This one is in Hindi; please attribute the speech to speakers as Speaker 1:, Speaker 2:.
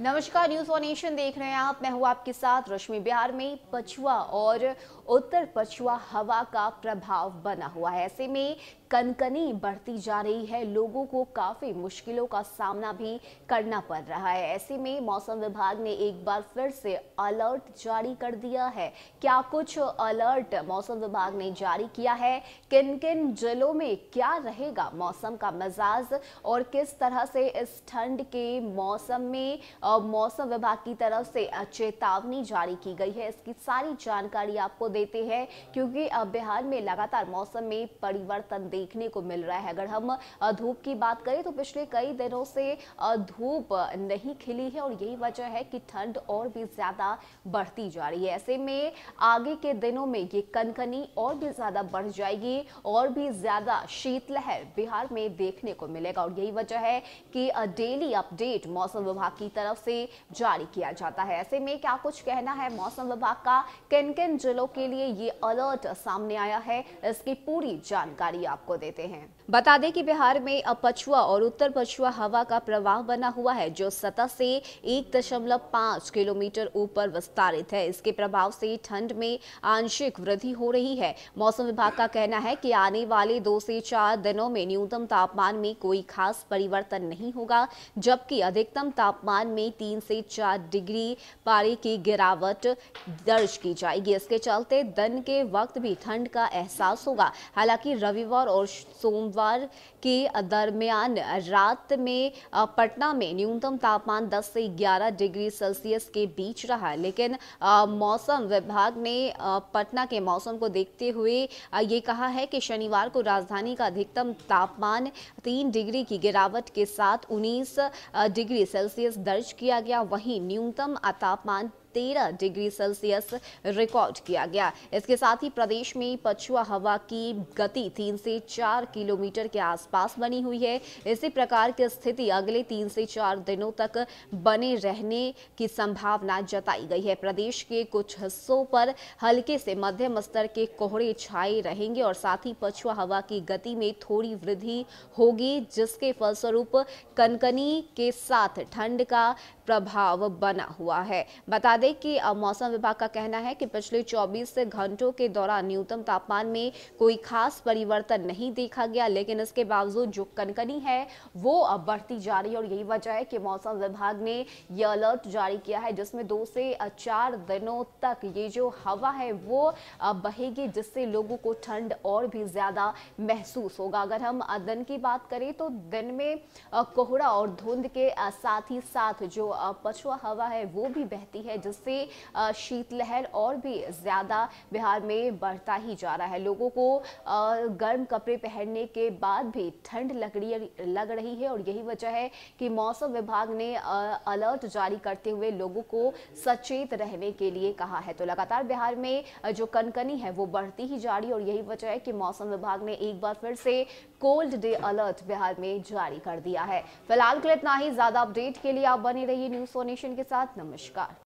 Speaker 1: नमस्कार न्यूज ऑन एशियन देख रहे हैं आप मैं हूं आपके साथ रश्मि बिहार में पछुआ और उत्तर पछुआ हवा का प्रभाव बना हुआ है ऐसे में कनकनी बढ़ती जा रही है लोगों को काफ़ी मुश्किलों का सामना भी करना पड़ रहा है ऐसे में मौसम विभाग ने एक बार फिर से अलर्ट जारी कर दिया है क्या कुछ अलर्ट मौसम विभाग ने जारी किया है किन किन जिलों में क्या रहेगा मौसम का मिजाज और किस तरह से इस ठंड के मौसम में मौसम विभाग की तरफ से चेतावनी जारी की गई है इसकी सारी जानकारी आपको देते हैं क्योंकि अब बिहार में लगातार मौसम में परिवर्तन दे देखने को मिल रहा है अगर हम धूप की बात करें तो पिछले कई दिनों से धूप नहीं खिली है और यही वजह है कि ठंड और भी ज़्यादा बढ़ती जा रही है ऐसे में आगे के दिनों में ये कनकनी और भी ज़्यादा बढ़ जाएगी और भी ज़्यादा शीतलहर बिहार में देखने को मिलेगा और यही वजह है कि डेली अपडेट मौसम विभाग की तरफ से जारी किया जाता है ऐसे में क्या कुछ कहना है मौसम विभाग का किन किन जिलों के लिए ये अलर्ट सामने आया है इसकी पूरी जानकारी आपको को देते हैं बता दें कि बिहार में अब पछुआ और उत्तर पछुआ हवा का प्रवाह बना हुआ है जो सतह से एक किलोमीटर ऊपर विस्तारित है इसके प्रभाव से ठंड में आंशिक वृद्धि हो रही है मौसम विभाग का कहना है कि आने वाले दो से चार दिनों में न्यूनतम तापमान में कोई खास परिवर्तन नहीं होगा जबकि अधिकतम तापमान में तीन से चार डिग्री पारे की गिरावट दर्ज की जाएगी इसके चलते दिन के वक्त भी ठंड का एहसास होगा हालांकि रविवार और सोमवार के दरमियान रात में पटना में न्यूनतम तापमान 10 से 11 डिग्री सेल्सियस के बीच रहा लेकिन मौसम विभाग ने पटना के मौसम को देखते हुए ये कहा है कि शनिवार को राजधानी का अधिकतम तापमान तीन डिग्री की गिरावट के साथ उन्नीस डिग्री सेल्सियस दर्ज किया गया वहीं न्यूनतम तापमान तेरह डिग्री सेल्सियस रिकॉर्ड किया गया इसके साथ ही प्रदेश में पछुआ हवा की गति तीन से चार किलोमीटर के आसपास बनी हुई है इसी प्रकार की स्थिति अगले तीन से चार दिनों तक बने रहने की संभावना जताई गई है प्रदेश के कुछ हिस्सों पर हल्के से मध्यम स्तर के कोहरे छाए रहेंगे और साथ ही पछुआ हवा की गति में थोड़ी वृद्धि होगी जिसके फलस्वरूप कनकनी के साथ ठंड का प्रभाव बना हुआ है बता दें कि मौसम विभाग का कहना है कि पिछले 24 घंटों के दौरान न्यूनतम तापमान में कोई खास परिवर्तन नहीं देखा गया लेकिन इसके बावजूद जो कनकनी है वो बढ़ती जा रही है और यही वजह है कि मौसम विभाग ने यह अलर्ट जारी किया है जिसमें दो से चार दिनों तक ये जो हवा है वो बहेगी जिससे लोगों को ठंड और भी ज़्यादा महसूस होगा अगर हम दिन की बात करें तो दिन में कोहरा और धुंध के साथ ही साथ जो पछुआ हवा है वो भी बहती है जिस जिससे शीतलहर और भी ज़्यादा बिहार में बढ़ता ही जा रहा है लोगों को गर्म कपड़े पहनने के बाद भी ठंड लग रही लग रही है और यही वजह है कि मौसम विभाग ने अलर्ट जारी करते हुए लोगों को सचेत रहने के लिए कहा है तो लगातार बिहार में जो कनकनी है वो बढ़ती ही जा रही है और यही वजह है कि मौसम विभाग ने एक बार फिर से कोल्ड डे अलर्ट बिहार में जारी कर दिया है फिलहाल के लिए इतना ही ज्यादा अपडेट के लिए आप बने रहिए न्यूज सोनेशन के साथ नमस्कार